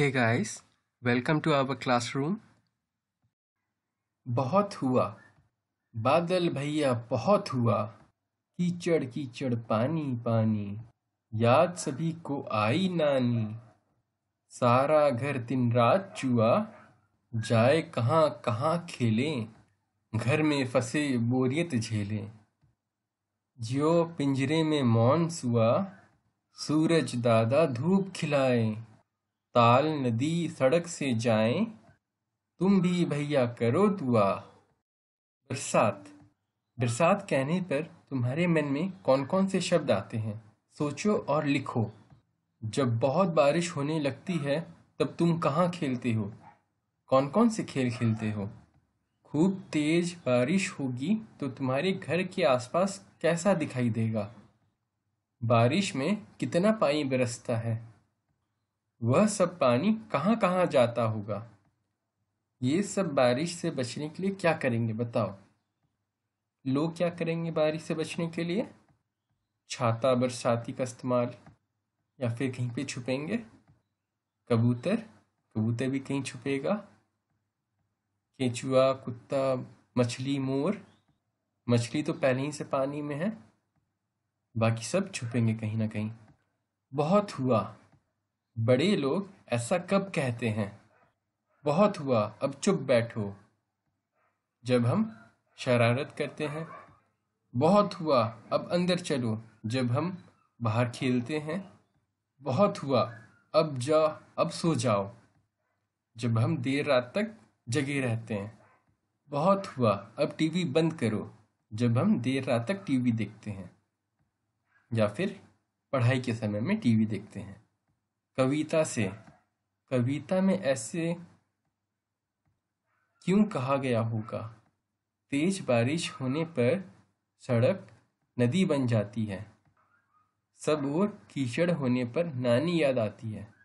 hey guys welcome to our classroom बहुत हुआ बादल भैया बहुत हुआ कीचड़ कीचड़ पानी पानी याद सभी को आई नानी सारा घर दिन रात चुआ जाए कहाँ कहाँ खेलें घर में फंसे बोरियत झेलें जियो पिंजरे में मौन सुआ सूरज दादा धूप खिलाए ताल नदी सड़क से जाए तुम भी भैया करो दुआ बरसात बरसात कहने पर तुम्हारे मन में कौन कौन से शब्द आते हैं सोचो और लिखो जब बहुत बारिश होने लगती है तब तुम कहाँ खेलते हो कौन कौन से खेल खेलते हो खूब तेज बारिश होगी तो तुम्हारे घर के आसपास कैसा दिखाई देगा बारिश में कितना पानी बरसता है वह सब पानी कहाँ कहाँ जाता होगा ये सब बारिश से बचने के लिए क्या करेंगे बताओ लोग क्या करेंगे बारिश से बचने के लिए छाता बरसाती का इस्तेमाल या फिर कहीं पे छुपेंगे कबूतर कबूतर भी कहीं छुपेगा केचुआ कुत्ता मछली मोर मछली तो पहले ही से पानी में है बाकी सब छुपेंगे कहीं ना कहीं बहुत हुआ बड़े लोग ऐसा कब कहते हैं बहुत हुआ अब चुप बैठो जब हम शरारत करते हैं बहुत हुआ अब अंदर चलो जब हम बाहर खेलते हैं बहुत हुआ अब जा अब सो जाओ जब हम देर रात तक जगे रहते हैं बहुत हुआ अब टीवी बंद करो जब हम देर रात तक टीवी देखते हैं या फिर पढ़ाई के समय में टीवी देखते हैं कविता से कविता में ऐसे क्यों कहा गया होगा तेज बारिश होने पर सड़क नदी बन जाती है सब और कीचड़ होने पर नानी याद आती है